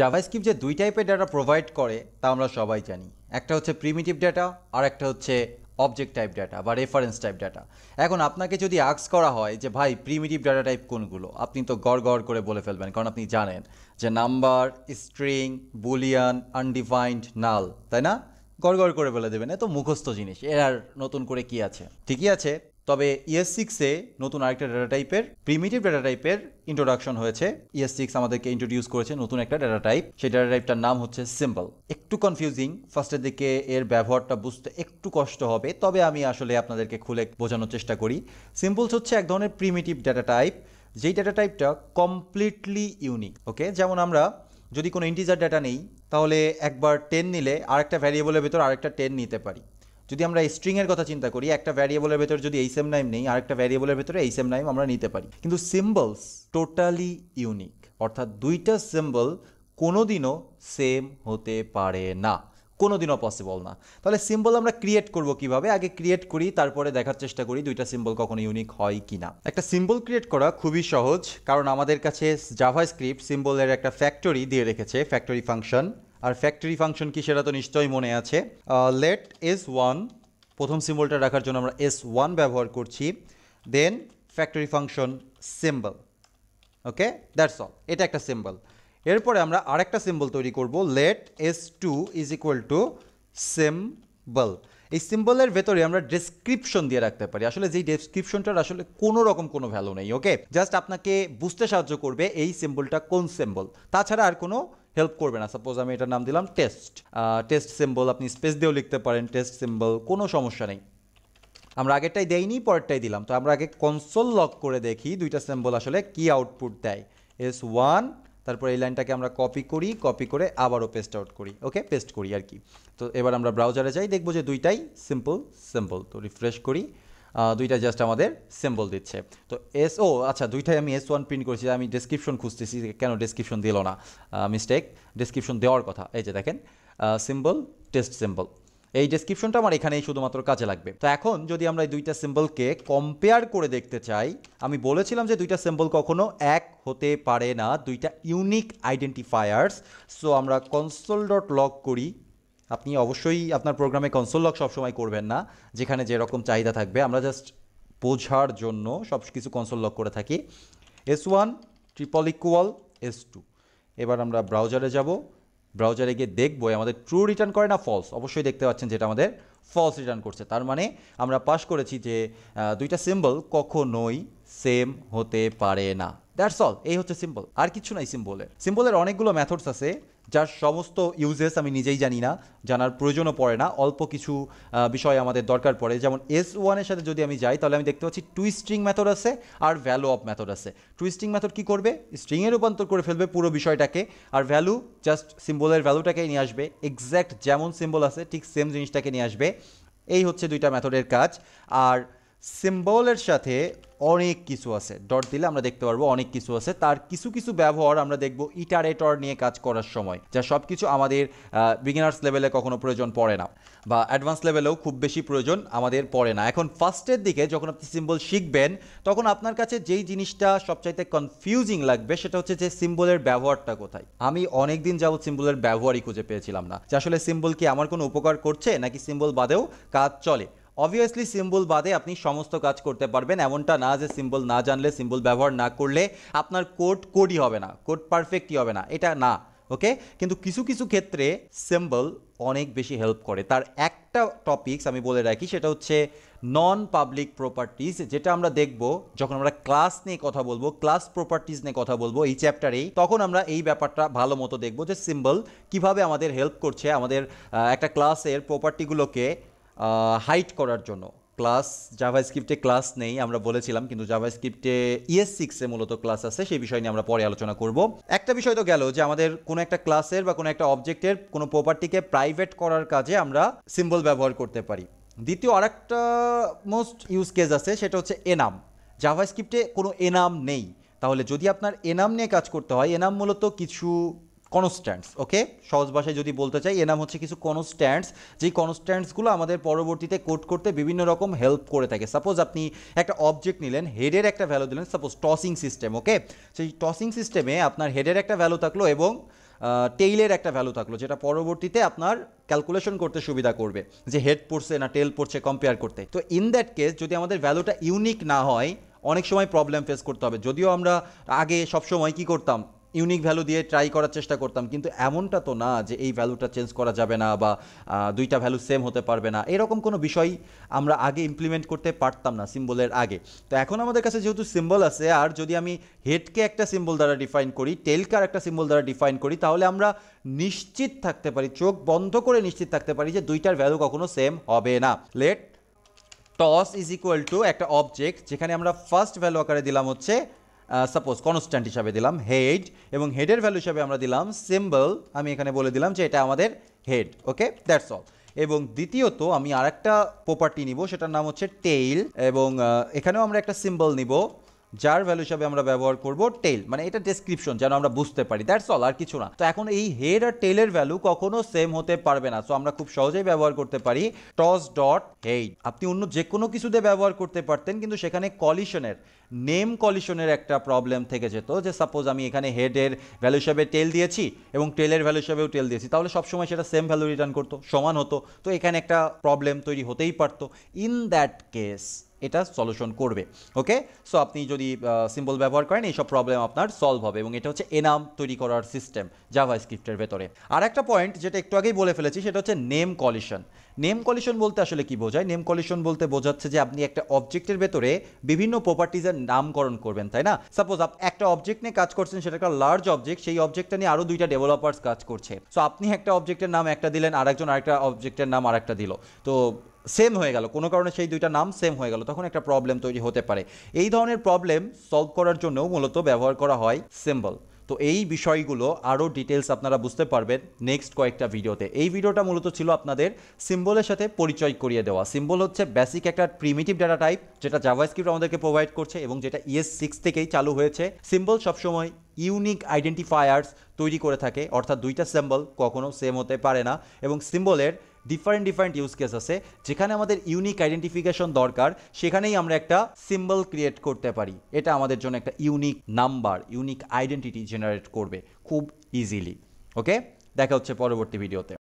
JavaScript যে দুই টাইপের ডাটা প্রোভাইড করে তা আমরা সবাই জানি একটা হচ্ছে প্রিমিটিভ ডেটা আর একটা হচ্ছে অবজেক্ট টাইপ ডাটা বা রেফারেন্স টাইপ ডাটা এখন আপনাকে যদি আক্স করা হয় যে ভাই প্রিমিটিভ ডাটা টাইপ কোনগুলো আপনি তো গড় গড় করে বলে ফেলবেন কারণ আপনি জানেন যে number string boolean undefined null তাই না গড় গড় করে বলে দেবেন এত মুখস্থ জিনিস এর আর নতুন করে কি আছে ঠিকই আছে তবে ইএস e সিক্সে নতুন আরেকটা ডেটা টাইপের প্রিমিটিভ ডেটা টাইপের ইন্ট্রোডাকশন হয়েছে ইএস e সিক্স আমাদেরকে ইন্ট্রোডিউস করেছে নতুন একটা ডেটা টাইপ সেই ডেটা টাইপটার নাম হচ্ছে সিম্পল একটু কনফিউজিং ফার্স্টের দিকে এর ব্যবহারটা বুঝতে একটু কষ্ট হবে তবে আমি আসলে আপনাদেরকে খুলে বোঝানোর চেষ্টা করি সিম্পলস হচ্ছে এক ধরনের প্রিমিটিভ ডেটা টাইপ যেই ডেটা টাইপটা কমপ্লিটলি ইউনিক ওকে যেমন আমরা যদি কোনো ইন্টিজার ডেটা নেই তাহলে একবার টেন নিলে আরেকটা ভ্যারিয়েবলের ভেতর আরেকটা টেন নিতে পারি যদি আমরা স্ট্রিংয়ের কথা চিন্তা করি একটা ভ্যারিয়েবলের ভেতরে যদি এই সেম নাইম নেই আরেকটা ভ্যারিয়েবলের ভেতরে এই সেম নাইম আমরা নিতে পারি কিন্তু সিম্বলস টোটালি ইউনিক অর্থাৎ দুইটা সিম্বল কোনোদিনও সেম হতে পারে না কোনোদিনও পসিবল না তাহলে সিম্বল আমরা ক্রিয়েট করব কিভাবে আগে ক্রিয়েট করি তারপরে দেখার চেষ্টা করি দুইটা সিম্বল কখনো ইউনিক হয় কি না একটা সিম্বল ক্রিয়েট করা খুবই সহজ কারণ আমাদের কাছে জাভা স্ক্রিপ্ট সিম্বলের একটা ফ্যাক্টরি দিয়ে রেখেছে ফ্যাক্টরি ফাংশন আর ফ্যাক্টরি ফাংশন কি সেটা তো নিশ্চয়ই মনে আছে লেট এস ওয়ান প্রথম সিম্বলটা রাখার জন্য আমরা এস ওয়ান ব্যবহার করছি then factory function symbol okay that's all এটা একটা সিম্বল এরপরে আমরা আরেকটা সিম্বল তৈরি করব let S two is equal to symbol এই সিম্বলের ভেতরে আমরা ডেসক্রিপশন দিয়ে রাখতে পারি আসলে যেই ডেসক্রিপশনটার আসলে কোনো রকম কোনো ভ্যালু নেই ওকে জাস্ট আপনাকে বুঝতে সাহায্য করবে এই সিম্বলটা কোন সিম্বল তাছাড়া আর কোনো হেল্প করবে না সাপোজ আমি এটার নাম দিলাম টেস্ট টেস্ট সিম্বল আপনি স্পেস দিয়েও লিখতে পারেন টেস্ট সিম্বল কোনো সমস্যা নেই আমরা আগেরটাই দেইনি পরেরটাই দিলাম তো আমরা আগে কনসোল লক করে দেখি দুইটা সিম্বল আসলে কি আউটপুট দেয় এস ওয়ান তারপর এই লাইনটাকে আমরা কপি করি কপি করে আবারও পেস্ট আউট করি ওকে পেস্ট করি আর কি তো এবার আমরা ব্রাউজারে যাই দেখবো যে দুইটাই সিম্পল সিম্পল তো রিফ্রেশ করি দুইটা জাস্ট আমাদের সিম্বল দিচ্ছে তো এস ও আচ্ছা দুইটাই আমি এস ওয়ান প্রিন্ট করেছি আমি ডেসক্রিপশন খুঁজতেছি কেন ডেসক্রিপশন দিল না মিস্টেক ডেসক্রিপশন দেওয়ার কথা এই যে দেখেন সিম্বল টেস্ট সিম্বল এই ডেসক্রিপশনটা আমার এখানেই শুধুমাত্র কাজে লাগবে তো এখন যদি আমরা এই দুইটা সিম্বলকে কম্পেয়ার করে দেখতে চাই আমি বলেছিলাম যে দুইটা সিম্বল কখনো এক হতে পারে না দুইটা ইউনিক আইডেন্টিফায়ার্স সো আমরা কনসোল ডট লগ করি আপনি অবশ্যই আপনার প্রোগ্রামে কনসোল লক সবসময় করবেন না যেখানে যেরকম চাহিদা থাকবে আমরা জাস্ট বোঝার জন্য সব কিছু কনসোল লক করে থাকি S one triple equal S two এবার আমরা ব্রাউজারে যাব ব্রাউজারে গিয়ে দেখবো আমাদের ট্রু রিটার্ন করে না ফলস অবশ্যই দেখতে পাচ্ছেন যেটা আমাদের ফলস রিটার্ন করছে তার মানে আমরা পাশ করেছি যে দুইটা সিম্বল কখনোই সেম হতে পারে না দ্যাটস অল এই হচ্ছে সিম্বল আর কিছু নাই সিম্বলের সিম্বলের অনেকগুলো মেথডস আছে যার সমস্ত ইউজেস আমি নিজেই জানি না জানার প্রয়োজনও পড়ে না অল্প কিছু বিষয় আমাদের দরকার পড়ে যেমন এস ওয়ানের সাথে যদি আমি যাই তাহলে আমি দেখতে পাচ্ছি টুইস্ট্রিং মেথড আছে আর ভ্যালু অফ মেথড আছে টুইস্ট্রিং মেথড কী করবে স্ট্রিংয়ে রূপান্তর করে ফেলবে পুরো বিষয়টাকে আর ভ্যালু জাস্ট সিম্বলের ভ্যালুটাকে নিয়ে আসবে এক্স্যাক্ট যেমন সিম্বল আছে ঠিক সেম জিনিসটাকে নিয়ে আসবে এই হচ্ছে দুইটা মেথডের কাজ আর সিম্বলের সাথে অনেক কিছু আছে ডট দিলে আমরা দেখতে পারবো অনেক কিছু আছে তার কিছু কিছু ব্যবহার আমরা দেখব ইটারেটর নিয়ে কাজ করার সময় যা সব কিছু আমাদের বিগিনার্স লেভেলে কখনো প্রয়োজন পড়ে না বা অ্যাডভান্স লেভেলেও খুব বেশি প্রয়োজন আমাদের পড়ে না এখন ফার্স্টের দিকে যখন আপনি সিম্বল শিখবেন তখন আপনার কাছে যেই জিনিসটা সবচাইতে কনফিউজিং লাগবে সেটা হচ্ছে যে সিম্বলের ব্যবহারটা কোথায় আমি অনেক দিন যাবৎ সিম্বলের ব্যবহারই খুঁজে পেয়েছিলাম না যে আসলে সিম্বল কি আমার কোনো উপকার করছে নাকি সিম্বল বাদেও কাজ চলে অবভিয়াসলি সিম্বল বাদে আপনি সমস্ত কাজ করতে পারবেন এমনটা না যে সিম্বল না জানলে সিম্বল ব্যবহার না করলে আপনার কোড কোডই হবে না কোড পারফেক্টই হবে না এটা না ওকে কিন্তু কিছু কিছু ক্ষেত্রে সিম্বল অনেক বেশি হেল্প করে তার একটা টপিকস আমি বলে রাখি সেটা হচ্ছে নন পাবলিক প্রপার্টিজ যেটা আমরা দেখব যখন আমরা ক্লাস নিয়ে কথা বলবো ক্লাস প্রপার্টিজ নিয়ে কথা বলবো এই চ্যাপ্টারেই তখন আমরা এই ব্যাপারটা ভালো মতো দেখবো যে সিম্বল কিভাবে আমাদের হেল্প করছে আমাদের একটা ক্লাসের প্রপার্টিগুলোকে হাইট করার জন্য ক্লাস জাভা স্ক্রিপ্টে ক্লাস নেই আমরা বলেছিলাম কিন্তু জাভা স্ক্রিপ্টে ইএস সিক্সে মূলত ক্লাস আছে সেই বিষয় নিয়ে আমরা পরে আলোচনা করব একটা বিষয় তো গেল যে আমাদের কোনো একটা ক্লাসের বা কোনো একটা অবজেক্টের কোনো প্রপার্টিকে প্রাইভেট করার কাজে আমরা সিম্বল ব্যবহার করতে পারি দ্বিতীয় আরেকটা মোস্ট ইউজ কেস আছে সেটা হচ্ছে এনাম জাভা স্ক্রিপ্টে কোনো এনাম নেই তাহলে যদি আপনার এনাম নিয়ে কাজ করতে হয় এনাম মূলত কিছু কনস্ট্যান্টস ওকে সহজ ভাষায় যদি বলতে চাই এর নাম হচ্ছে কিছু কনস্ট্যান্টস যেই কনস্ট্যান্টসগুলো আমাদের পরবর্তীতে কোট করতে বিভিন্ন রকম হেল্প করে থাকে সাপোজ আপনি একটা অবজেক্ট নিলেন হেডের একটা ভ্যালু দিলেন সাপোজ টসিং সিস্টেম ওকে সেই টসিং সিস্টেমে আপনার হেডের একটা ভ্যালু থাকলো এবং টেইলের একটা ভ্যালু থাকলো যেটা পরবর্তীতে আপনার ক্যালকুলেশন করতে সুবিধা করবে যে হেড পড়ছে না টেল পড়ছে কম্পেয়ার করতে তো ইন দ্যাট কেস যদি আমাদের ভ্যালুটা ইউনিক না হয় অনেক সময় প্রবলেম ফেস করতে হবে যদিও আমরা আগে সবসময় কি করতাম ইউনিক ভ্যালু দিয়ে ট্রাই করার চেষ্টা করতাম কিন্তু এমনটা তো না যে এই ভ্যালুটা চেঞ্জ করা যাবে না বা দুইটা ভ্যালু সেম হতে পারবে না এরকম কোনো বিষয় আমরা আগে ইমপ্লিমেন্ট করতে পারতাম না সিম্বলের আগে তো এখন আমাদের কাছে যেহেতু সিম্বল আছে আর যদি আমি হেডকে একটা সিম্বল দ্বারা ডিফাইন করি টেলকার একটা সিম্বল দ্বারা ডিফাইন করি তাহলে আমরা নিশ্চিত থাকতে পারি চোখ বন্ধ করে নিশ্চিত থাকতে পারি যে দুইটার ভ্যালু কখনো সেম হবে না let toss is equal to একটা অবজেক্ট যেখানে আমরা ফার্স্ট ভ্যালু আকারে দিলাম হচ্ছে সাপোজ কনস্ট্যান্ট হিসাবে দিলাম হেড এবং হেডের ভ্যালু হিসাবে আমরা দিলাম সিম্বল আমি এখানে বলে দিলাম যে এটা আমাদের হেড ওকে দ্যাটস অল এবং দ্বিতীয়ত আমি আরেকটা প্রপার্টি নিব সেটার নাম হচ্ছে টেইল এবং এখানেও আমরা একটা সিম্বল নিব যার ভ্যালু হিসাবে আমরা ব্যবহার করব টেল মানে এটা ডেসক্রিপশন যেন আমরা বুঝতে পারি দ্যাটস অল আর কিছু না তো এখন এই হেড আর টেলের ভ্যালু কখনো সেম হতে পারবে না সো আমরা খুব সহজেই ব্যবহার করতে পারি টস ডট হেড আপনি অন্য যে কোনো কিছুতে ব্যবহার করতে পারতেন কিন্তু সেখানে কলিশনের নেম কলিশনের একটা প্রবলেম থেকে যেত যে সাপোজ আমি এখানে হেডের ভ্যালু হিসাবে টেল দিয়েছি এবং টেলের ভ্যালু হিসাবেও টেল দিয়েছি তাহলে সবসময় সেটা সেম ভ্যালু রিটার্ন করতো সমান হতো তো এখানে একটা প্রবলেম তৈরি হতেই পারতো ইন দ্যাট কেস এটা সলিউশন করবে ওকে সো আপনি যদি সিম্বল ব্যবহার করেন এইসব প্রবলেম আপনার সলভ হবে এবং এটা হচ্ছে এনাম তৈরি করার সিস্টেম জাভা স্ক্রিপ্টের ভেতরে আর একটা পয়েন্ট যেটা একটু আগেই বলে ফেলেছি সেটা হচ্ছে নেম কলিশন নেম কলিশন বলতে আসলে কি বোঝায় নেম কলিশন বলতে বোঝাচ্ছে যে আপনি একটা অবজেক্টের ভেতরে বিভিন্ন প্রপার্টিজের নামকরণ করবেন তাই না সাপোজ একটা অবজেক্ট নিয়ে কাজ করছেন সেটা একটা লার্জ অবজেক্ট সেই অবজেক্টটা নিয়ে আরও দুইটা ডেভেলপার্স কাজ করছে সো আপনি একটা অবজেক্টের নাম একটা দিলেন আরেকজন আরেকটা অবজেক্টের নাম আরেকটা দিল তো সেম হয়ে গেল কোনো কারণে সেই দুইটা নাম সেম হয়ে গেল তখন একটা প্রবলেম তৈরি হতে পারে এই ধরনের প্রবলেম সলভ করার জন্যও মূলত ব্যবহার করা হয় সিম্বল তো এই বিষয়গুলো আরও ডিটেলস আপনারা বুঝতে পারবেন নেক্সট কয়েকটা ভিডিওতে এই ভিডিওটা মূলত ছিল আপনাদের সিম্বলের সাথে পরিচয় করিয়ে দেওয়া সিম্বল হচ্ছে বেসিক একটা প্রিমিটিভ ডাটা টাইপ যেটা জাভাস্ক্রিপ্ট আমাদেরকে প্রোভাইড করছে এবং যেটা ইএস সিক্স থেকেই চালু হয়েছে সিম্বল সবসময় ইউনিক আইডেন্টিফায়ার্স তৈরি করে থাকে অর্থাৎ দুইটা সিম্বল কখনও সেম হতে পারে না এবং সিম্বলের ডিফারেন্ট ডিফারেন্ট ইউজ কেস আছে যেখানে আমাদের ইউনিক আইডেন্টিফিকেশন দরকার সেখানেই আমরা একটা সিম্বল ক্রিয়েট করতে পারি এটা আমাদের জন্য একটা unique number unique identity generate করবে খুব ইজিলি ওকে দেখা হচ্ছে পরবর্তী ভিডিওতে